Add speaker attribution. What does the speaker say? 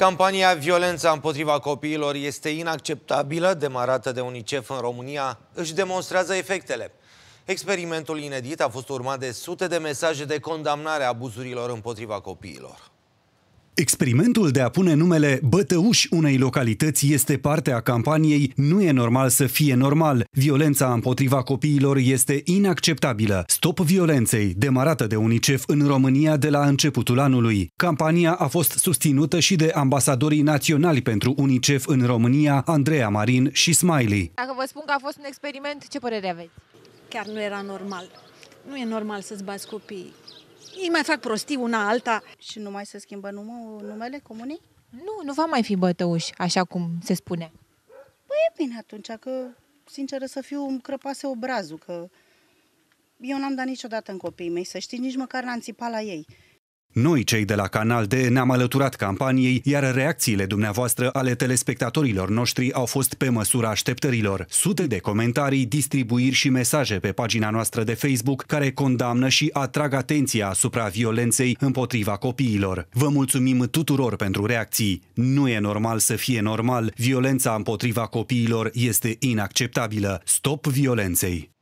Speaker 1: Campania Violența împotriva copiilor este inacceptabilă, demarată de UNICEF în România, își demonstrează efectele. Experimentul inedit a fost urmat de sute de mesaje de condamnare a abuzurilor împotriva copiilor.
Speaker 2: Experimentul de a pune numele bătăuși unei localități este parte a campaniei Nu e normal să fie normal. Violența împotriva copiilor este inacceptabilă. Stop violenței, demarată de UNICEF în România de la începutul anului. Campania a fost susținută și de ambasadorii naționali pentru UNICEF în România, Andreea Marin și Smiley.
Speaker 1: Dacă vă spun că a fost un experiment, ce părere aveți? Chiar nu era normal. Nu e normal să-ți bați copiii.
Speaker 2: Ei mai fac prostii una alta. Și nu mai se schimbă numele, numele comunei? Nu, nu va mai fi bătăuși, așa cum se spune. Păi e bine atunci, că, sinceră să fiu, îmi crăpase obrazul, că eu n-am dat niciodată în copiii mei, să știi, nici măcar n-am țipat la ei. Noi, cei de la Canal D, ne-am alăturat campaniei, iar reacțiile dumneavoastră ale telespectatorilor noștri au fost pe măsura așteptărilor. Sute de comentarii, distribuiri și mesaje pe pagina noastră de Facebook care condamnă și atrag atenția asupra violenței împotriva copiilor. Vă mulțumim tuturor pentru reacții. Nu e normal să fie normal. Violența împotriva copiilor este inacceptabilă. Stop violenței!